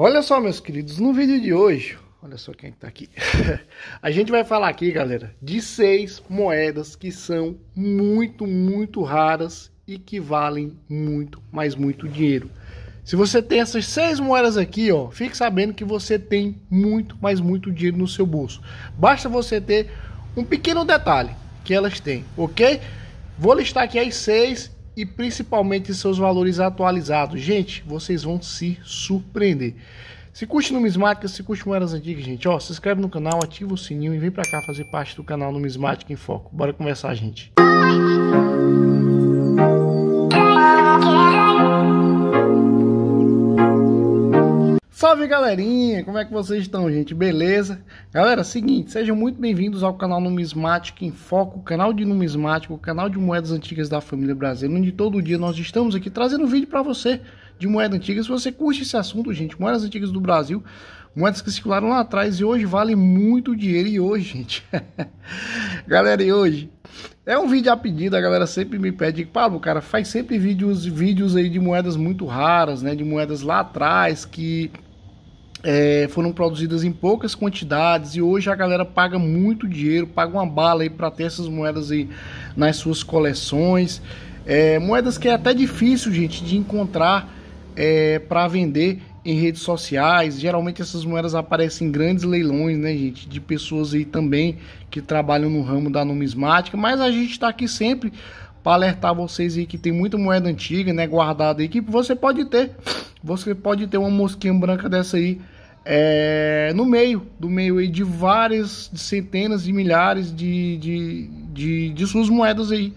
Olha só, meus queridos, no vídeo de hoje, olha só quem é está aqui. a gente vai falar aqui, galera, de seis moedas que são muito, muito raras e que valem muito, mas muito dinheiro. Se você tem essas seis moedas aqui, ó, fique sabendo que você tem muito, mas muito dinheiro no seu bolso. Basta você ter um pequeno detalhe que elas têm, ok? Vou listar aqui as seis e principalmente seus valores atualizados. Gente, vocês vão se surpreender. Se curte numismática, se curte moedas antigas, gente, ó, se inscreve no canal, ativa o sininho e vem pra cá fazer parte do canal Numismática em Foco. Bora conversar, gente. Música Salve galerinha, como é que vocês estão, gente? Beleza? Galera, seguinte, sejam muito bem-vindos ao canal numismático em Foco, canal de numismático canal de moedas antigas da família brasileira, onde todo dia nós estamos aqui trazendo vídeo para você de moeda antiga. Se você curte esse assunto, gente, moedas antigas do Brasil, moedas que circularam lá atrás e hoje vale muito dinheiro. E hoje, gente, galera, e hoje é um vídeo a pedido, a galera sempre me pede, Pablo, cara, faz sempre vídeos, vídeos aí de moedas muito raras, né? De moedas lá atrás que é, foram produzidas em poucas quantidades e hoje a galera paga muito dinheiro, paga uma bala aí para ter essas moedas aí nas suas coleções. É, moedas que é até difícil, gente, de encontrar é, para vender em redes sociais. Geralmente essas moedas aparecem em grandes leilões, né, gente? De pessoas aí também que trabalham no ramo da numismática. Mas a gente está aqui sempre para alertar vocês aí que tem muita moeda antiga, né, guardada aí que você pode ter. Você pode ter uma mosquinha branca dessa aí é, no meio, do meio aí de várias de centenas e milhares de, de, de, de, suas moedas aí.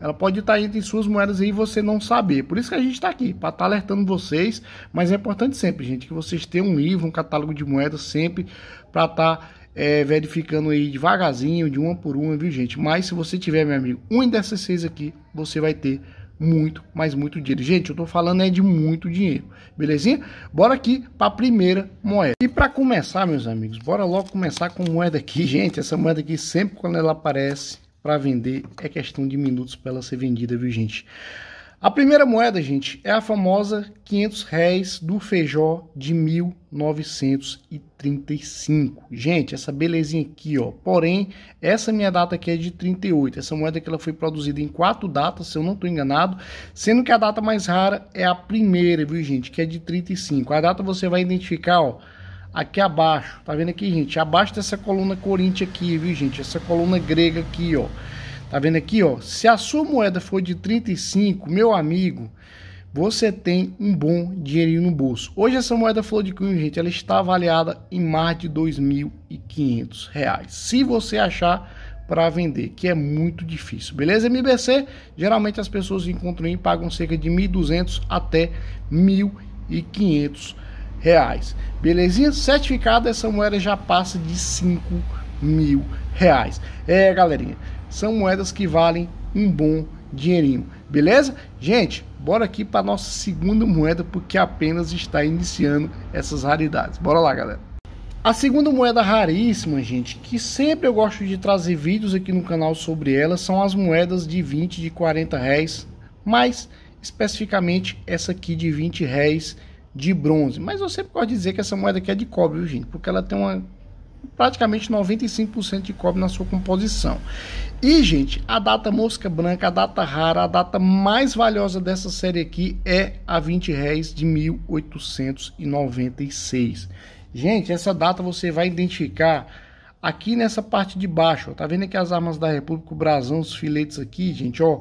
Ela pode estar tá entre suas moedas aí e você não saber. Por isso que a gente está aqui, para estar tá alertando vocês. Mas é importante sempre, gente, que vocês tenham um livro, um catálogo de moedas sempre para estar tá é, verificando aí devagarzinho, de uma por uma, viu gente? Mas se você tiver, meu amigo, um dessas seis aqui, você vai ter muito, mas muito dinheiro. Gente, eu tô falando é de muito dinheiro, belezinha? Bora aqui para a primeira moeda. E para começar, meus amigos, bora logo começar com moeda aqui, gente. Essa moeda aqui sempre quando ela aparece para vender é questão de minutos para ela ser vendida, viu, gente? A primeira moeda, gente, é a famosa 500 réis do Feijó de 1935. Gente, essa belezinha aqui, ó. Porém, essa minha data aqui é de 38. Essa moeda que ela foi produzida em quatro datas, se eu não estou enganado, sendo que a data mais rara é a primeira, viu, gente, que é de 35. A data você vai identificar, ó, aqui abaixo. Tá vendo aqui, gente? Abaixo dessa coluna corintia aqui, viu, gente? Essa coluna grega aqui, ó. Tá vendo aqui, ó? Se a sua moeda for de 35, meu amigo, você tem um bom dinheirinho no bolso. Hoje essa moeda flor de cunho, gente, ela está avaliada em mais de 2.500 reais. Se você achar para vender, que é muito difícil, beleza? MBC, geralmente as pessoas encontram e pagam cerca de 1.200 até 1.500 reais. Belezinha? Certificado, essa moeda já passa de 5 reais mil reais. É, galerinha, são moedas que valem um bom dinheirinho, beleza? Gente, bora aqui para nossa segunda moeda, porque apenas está iniciando essas raridades. Bora lá, galera. A segunda moeda raríssima, gente, que sempre eu gosto de trazer vídeos aqui no canal sobre ela, são as moedas de 20 de 40 réis, mais especificamente essa aqui de 20 réis de bronze. Mas eu sempre gosto de dizer que essa moeda aqui é de cobre, viu, gente? Porque ela tem uma praticamente 95% de cobre na sua composição. E, gente, a data mosca branca, a data rara, a data mais valiosa dessa série aqui é a 20 réis de 1896. Gente, essa data você vai identificar aqui nessa parte de baixo. Ó, tá vendo aqui as armas da República, o brasão, os filetes aqui, gente, ó.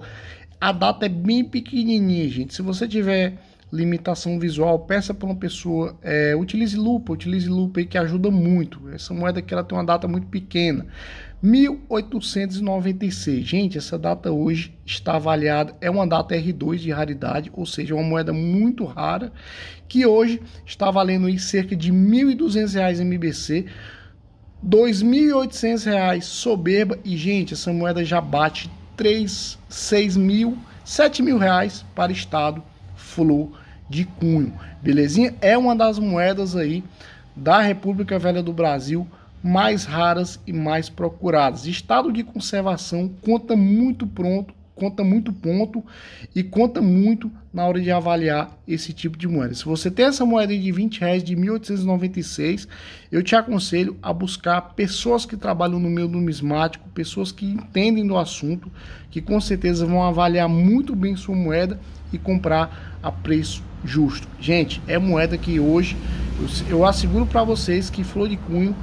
A data é bem pequenininha, gente. Se você tiver limitação visual, peça para uma pessoa, é, utilize lupa, utilize lupa aí que ajuda muito. Essa moeda que ela tem uma data muito pequena. 1896. Gente, essa data hoje está avaliada, é uma data R2 de raridade, ou seja, uma moeda muito rara, que hoje está valendo aí cerca de R$ 1.200 MBC. R$ 2.800 soberba e gente, essa moeda já bate 3, 6 mil, 7 mil reais para estado flor de cunho, belezinha? É uma das moedas aí da República Velha do Brasil mais raras e mais procuradas. Estado de conservação conta muito pronto, conta muito ponto e conta muito na hora de avaliar esse tipo de moeda. Se você tem essa moeda de 20 reais de 1896, eu te aconselho a buscar pessoas que trabalham no meio numismático, pessoas que entendem do assunto, que com certeza vão avaliar muito bem sua moeda e comprar a preço justo. Gente, é moeda que hoje eu, eu asseguro para vocês que flor de cunho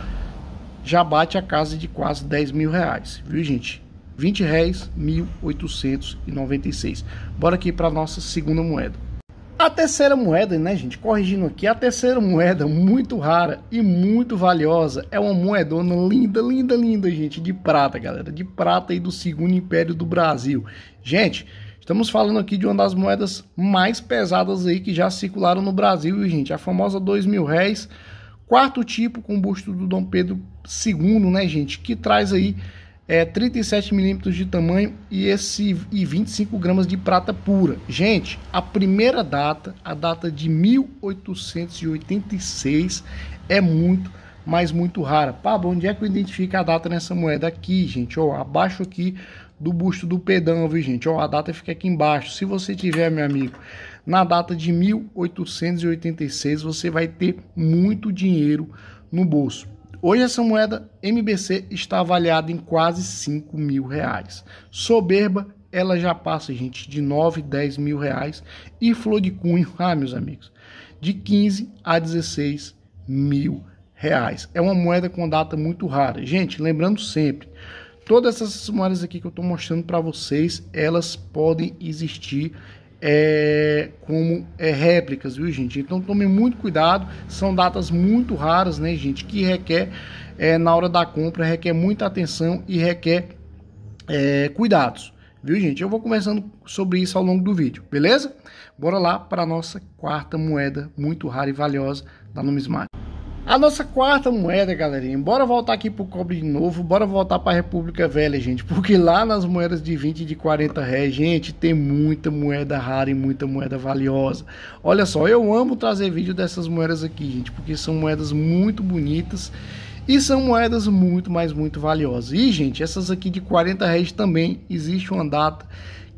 já bate a casa de quase 10 mil reais, viu gente? 20 reais, 1.896. Bora aqui para nossa segunda moeda. A terceira moeda, né, gente? Corrigindo aqui, a terceira moeda, muito rara e muito valiosa, é uma moedona linda, linda, linda, gente, de prata, galera, de prata e do Segundo Império do Brasil. Gente, Estamos falando aqui de uma das moedas mais pesadas aí que já circularam no Brasil, gente. A famosa dois mil réis, quarto tipo com busto do Dom Pedro II, né, gente? Que traz aí é, 37 milímetros de tamanho e esse e 25 gramas de prata pura. Gente, a primeira data, a data de 1886, é muito, mas muito rara. Pablo, onde é que eu identifico a data nessa moeda aqui, gente? Ó, abaixo aqui do busto do pedão, viu gente? Ó, a data fica aqui embaixo. Se você tiver, meu amigo, na data de 1886, você vai ter muito dinheiro no bolso. Hoje essa moeda MBC está avaliada em quase 5 mil reais. Soberba, ela já passa, gente, de 9, 10 mil reais. E flor de cunho, ah, meus amigos, de 15 a 16 mil reais. É uma moeda com data muito rara. Gente, lembrando sempre, todas essas moedas aqui que eu estou mostrando para vocês, elas podem existir é, como é, réplicas, viu gente? Então tome muito cuidado, são datas muito raras, né gente? Que requer, é, na hora da compra, requer muita atenção e requer é, cuidados, viu gente? Eu vou conversando sobre isso ao longo do vídeo, beleza? Bora lá para a nossa quarta moeda muito rara e valiosa da numismática. A nossa quarta moeda, galerinha, bora voltar aqui pro cobre de novo, bora voltar pra República Velha, gente, porque lá nas moedas de 20 e de 40 réis, gente, tem muita moeda rara e muita moeda valiosa. Olha só, eu amo trazer vídeo dessas moedas aqui, gente, porque são moedas muito bonitas e são moedas muito, mas muito valiosas. E, gente, essas aqui de 40 réis também, existe uma data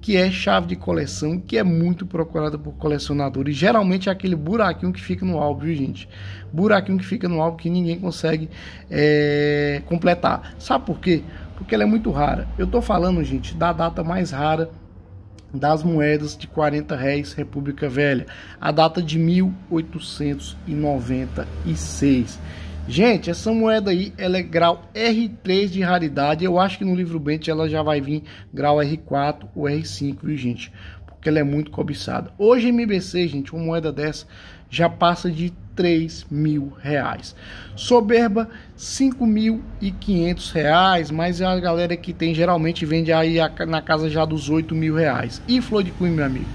que é chave de coleção, que é muito procurada por colecionadores. Geralmente é aquele buraquinho que fica no álbum, viu, gente? Buraquinho que fica no álbum que ninguém consegue é, completar. Sabe por quê? Porque ela é muito rara. Eu tô falando, gente, da data mais rara das moedas de 40 réis República Velha, a data de 1896. Gente, essa moeda aí, ela é grau R3 de raridade. Eu acho que no livro Bente ela já vai vir grau R4 ou R5, viu, gente? Porque ela é muito cobiçada. Hoje, MBC, gente, uma moeda dessa já passa de 3 mil reais. Soberba, 5.500 reais, mas é a galera que tem geralmente vende aí na casa já dos 8 mil reais. E Flor de Cunha, meu amigo.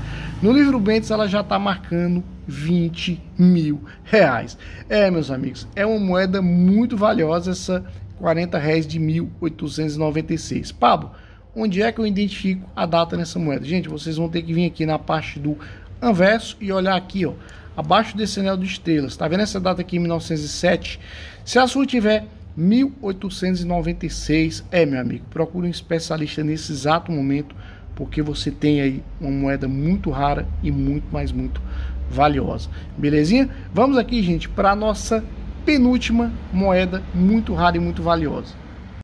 No livro Bentes ela já tá marcando 20 mil reais. É, meus amigos, é uma moeda muito valiosa essa 40 reais de 1896. Pablo, onde é que eu identifico a data nessa moeda? Gente, vocês vão ter que vir aqui na parte do anverso e olhar aqui, ó, abaixo desse anel de estrelas. Tá vendo essa data aqui, 1907? Se a sua tiver 1896, é, meu amigo, procure um especialista nesse exato momento, porque você tem aí uma moeda muito rara e muito mais muito valiosa. Belezinha? Vamos aqui, gente, para a nossa penúltima moeda muito rara e muito valiosa.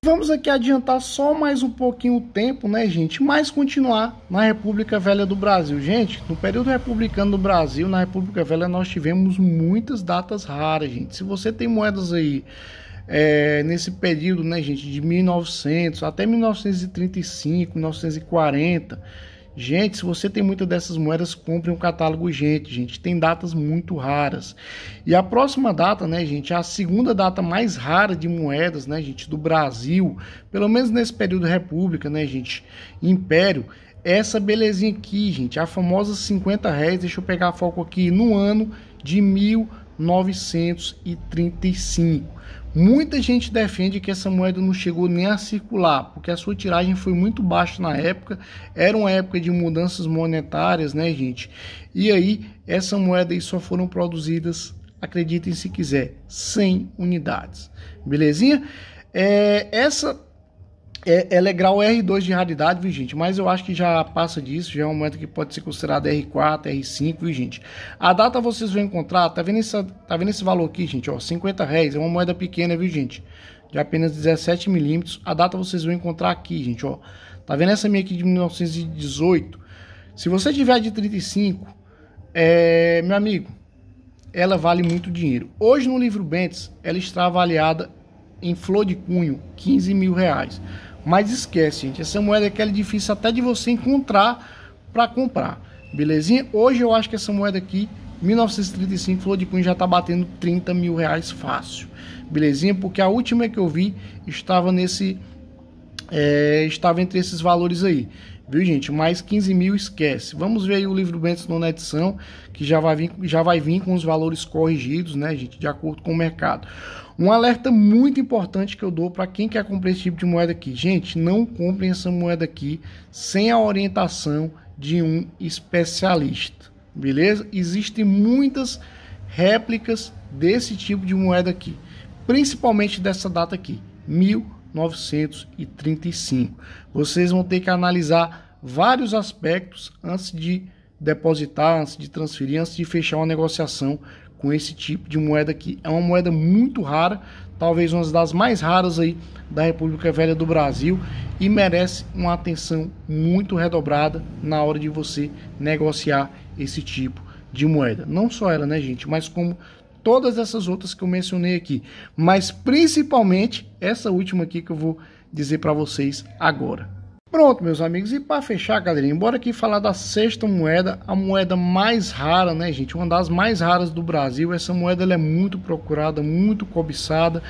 Vamos aqui adiantar só mais um pouquinho o tempo, né, gente? Mas continuar na República Velha do Brasil. Gente, no período republicano do Brasil, na República Velha, nós tivemos muitas datas raras, gente. Se você tem moedas aí é, nesse período, né, gente, de 1900 até 1935, 1940 Gente, se você tem muita dessas moedas, compre um catálogo gente, gente. Tem datas muito raras. E a próxima data, né, gente, é a segunda data mais rara de moedas, né, gente, do Brasil, pelo menos nesse período República, né, gente, Império, essa belezinha aqui, gente, a famosa 50 réis, deixa eu pegar foco aqui, no ano de mil. 935. Muita gente defende que essa moeda não chegou nem a circular, porque a sua tiragem foi muito baixa na época. Era uma época de mudanças monetárias, né, gente? E aí, essa moeda aí só foram produzidas, acreditem se quiser, 100 unidades. Belezinha? É, essa é, ela é grau R2 de raridade, viu, gente? Mas eu acho que já passa disso, já é um momento que pode ser considerado R4, R5, viu, gente? A data vocês vão encontrar, tá vendo, essa, tá vendo esse valor aqui, gente? Ó, 50 reais, é uma moeda pequena, viu, gente? De apenas 17 milímetros. A data vocês vão encontrar aqui, gente, ó. Tá vendo essa minha aqui de 1918? Se você tiver de 35, é, meu amigo, ela vale muito dinheiro. Hoje no livro Bentes, ela está avaliada em flor de cunho, 15 mil reais. Mas esquece, gente, essa moeda aqui é difícil até de você encontrar para comprar, belezinha? Hoje eu acho que essa moeda aqui, 1935, flor de cunho já tá batendo 30 mil reais fácil, belezinha? Porque a última que eu vi estava nesse... É, estava entre esses valores aí. Viu, gente? Mais 15 mil, esquece. Vamos ver aí o livro Bentes na edição, que já vai, vir, já vai vir com os valores corrigidos, né, gente? De acordo com o mercado. Um alerta muito importante que eu dou para quem quer comprar esse tipo de moeda aqui. Gente, não comprem essa moeda aqui sem a orientação de um especialista, beleza? Existem muitas réplicas desse tipo de moeda aqui, principalmente dessa data aqui, mil 935. Vocês vão ter que analisar vários aspectos antes de depositar, antes de transferir, antes de fechar uma negociação com esse tipo de moeda aqui. É uma moeda muito rara, talvez uma das mais raras aí da República Velha do Brasil e merece uma atenção muito redobrada na hora de você negociar esse tipo de moeda. Não só ela, né, gente, mas como todas essas outras que eu mencionei aqui, mas principalmente essa última aqui que eu vou dizer para vocês agora. Pronto, meus amigos, e para fechar, galerinha, embora aqui falar da sexta moeda, a moeda mais rara, né, gente? Uma das mais raras do Brasil. Essa moeda é muito procurada, muito cobiçada.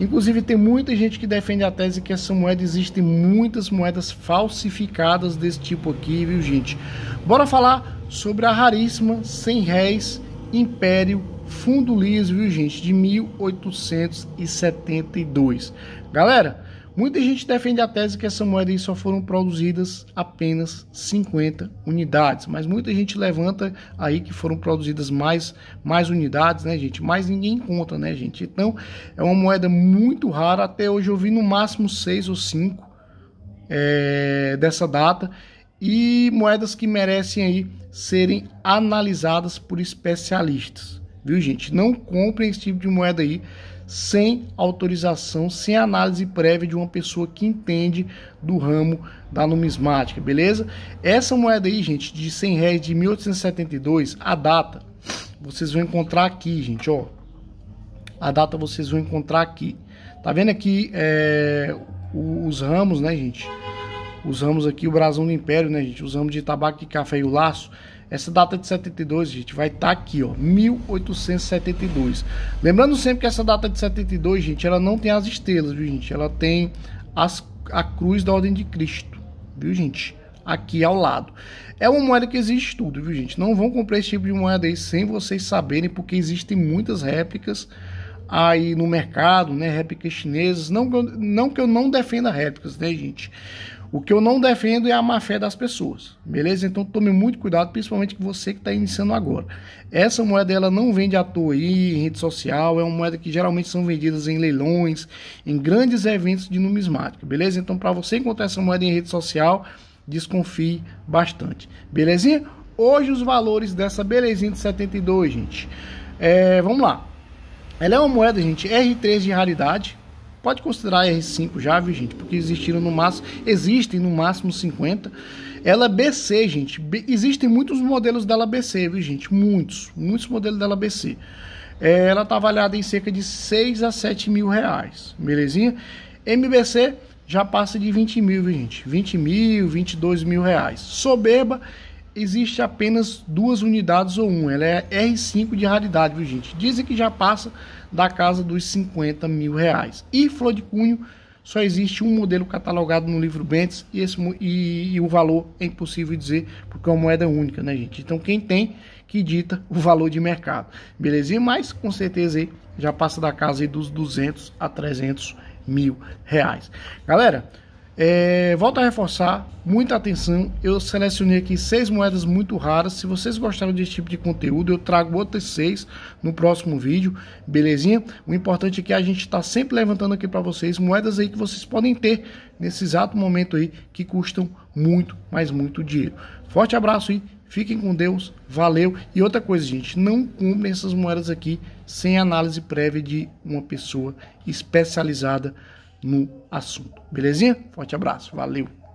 Inclusive, tem muita gente que defende a tese que essa moeda existe. muitas moedas falsificadas desse tipo aqui, viu, gente? Bora falar sobre a raríssima 100 réis Império Fundo Liso, viu, gente? De 1872. Galera, muita gente defende a tese que essa moeda aí só foram produzidas apenas 50 unidades, mas muita gente levanta aí que foram produzidas mais, mais unidades, né, gente? Mas ninguém conta, né, gente? Então, é uma moeda muito rara. Até hoje eu vi no máximo 6 ou 5 é, eh, dessa data e moedas que merecem aí serem analisadas por especialistas, viu gente? Não comprem esse tipo de moeda aí sem autorização, sem análise prévia de uma pessoa que entende do ramo da numismática, beleza? Essa moeda aí, gente, de 100 reais de 1872, a data, vocês vão encontrar aqui, gente, ó. A data vocês vão encontrar aqui. Tá vendo aqui é, os ramos, né, gente? Usamos aqui o brasão do Império, né, gente? Usamos de tabaco e café e o laço. Essa data de 72, gente, vai estar tá aqui, ó, 1872. Lembrando sempre que essa data de 72, gente, ela não tem as estrelas, viu, gente? Ela tem as, a cruz da Ordem de Cristo, viu, gente? Aqui ao lado. É uma moeda que existe tudo, viu, gente? Não vão comprar esse tipo de moeda aí sem vocês saberem, porque existem muitas réplicas aí no mercado, né? Réplicas chinesas. Não, não que eu não defenda réplicas, né, gente? O que eu não defendo é a má fé das pessoas, beleza? Então tome muito cuidado, principalmente que você que está iniciando agora. Essa moeda ela não vende à toa aí, em rede social, é uma moeda que geralmente são vendidas em leilões, em grandes eventos de numismática, beleza? Então para você encontrar essa moeda em rede social, desconfie bastante, belezinha? Hoje os valores dessa belezinha de 72, gente. É, vamos lá. Ela é uma moeda, gente, R3 de raridade, pode considerar R5 já, viu, gente? Porque existiram no máximo, existem no máximo 50. Ela é BC, gente, B, existem muitos modelos dela BC, viu, gente? Muitos, muitos modelos dela BC. É, ela tá avaliada em cerca de 6 a 7 mil reais, belezinha? MBC já passa de 20 mil, viu, gente? 20 mil, 22 mil reais. Soberba existe apenas duas unidades ou um. Ela é R5 de raridade, viu gente? Dizem que já passa da casa dos 50 mil reais. E flor de cunho, só existe um modelo catalogado no livro Bentes e, esse, e, e o valor é impossível dizer porque é uma moeda única, né gente? Então quem tem que dita o valor de mercado, belezinha? Mas com certeza já passa da casa dos 200 a 300 mil reais. Galera... É, volto a reforçar, muita atenção. Eu selecionei aqui seis moedas muito raras. Se vocês gostaram desse tipo de conteúdo, eu trago outras seis no próximo vídeo, belezinha? O importante é que a gente está sempre levantando aqui para vocês moedas aí que vocês podem ter nesse exato momento aí que custam muito, mas muito dinheiro. Forte abraço e fiquem com Deus. Valeu. E outra coisa, gente, não cumpre essas moedas aqui sem análise prévia de uma pessoa especializada no assunto. Belezinha? Forte abraço, valeu!